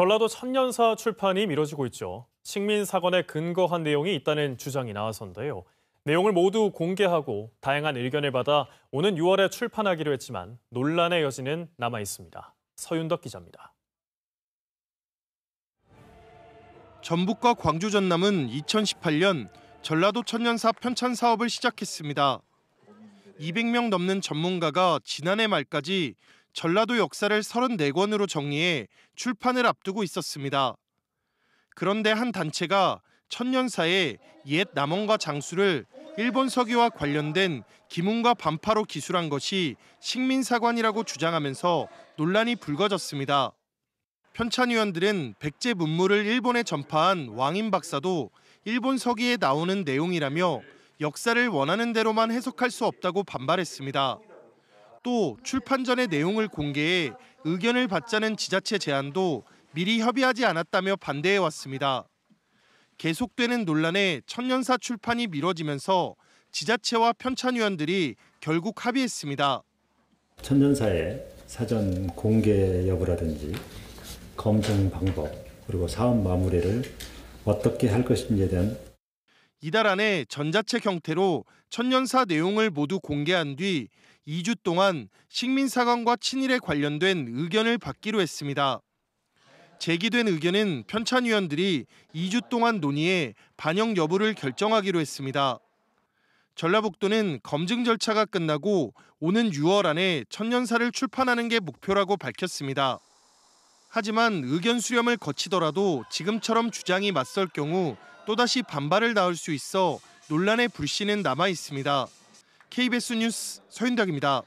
전라도 천년사 출판이 미뤄지고 있죠. 식민 사건에 근거한 내용이 있다는 주장이 나와선데요. 내용을 모두 공개하고 다양한 의견을 받아 오는 6월에 출판하기로 했지만 논란의 여지는 남아 있습니다. 서윤덕 기자입니다. 전북과 광주 전남은 2018년 전라도 천년사 편찬 사업을 시작했습니다. 200명 넘는 전문가가 지난해 말까지 전라도 역사를 34권으로 정리해 출판을 앞두고 있었습니다. 그런데 한 단체가 천년사의 옛 남원과 장수를 일본 서기와 관련된 기문과 반파로 기술한 것이 식민사관이라고 주장하면서 논란이 불거졌습니다. 편찬위원들은 백제 문물을 일본에 전파한 왕인 박사도 일본 서기에 나오는 내용이라며 역사를 원하는 대로만 해석할 수 없다고 반발했습니다. 또 출판 전의 내용을 공개해 의견을 받자는 지자체 제안도 미리 협의하지 않았다며 반대해 왔습니다. 계속되는 논란에 천년사 출판이 미뤄지면서 지자체와 편찬위원들이 결국 합의했습니다. 천년사의 사전 공개 여부라든지 검증 방법 그리고 사업 마무리를 어떻게 할 것인지에 대한 이달 안에 전자책 형태로 천년사 내용을 모두 공개한 뒤 2주 동안 식민 사관과 친일에 관련된 의견을 받기로 했습니다. 제기된 의견은 편찬위원들이 2주 동안 논의해 반영 여부를 결정하기로 했습니다. 전라북도는 검증 절차가 끝나고 오는 6월 안에 천년사를 출판하는 게 목표라고 밝혔습니다. 하지만 의견 수렴을 거치더라도 지금처럼 주장이 맞설 경우 또다시 반발을 낳을 수 있어 논란의 불씨는 남아 있습니다. KBS 뉴스 서윤덕입니다.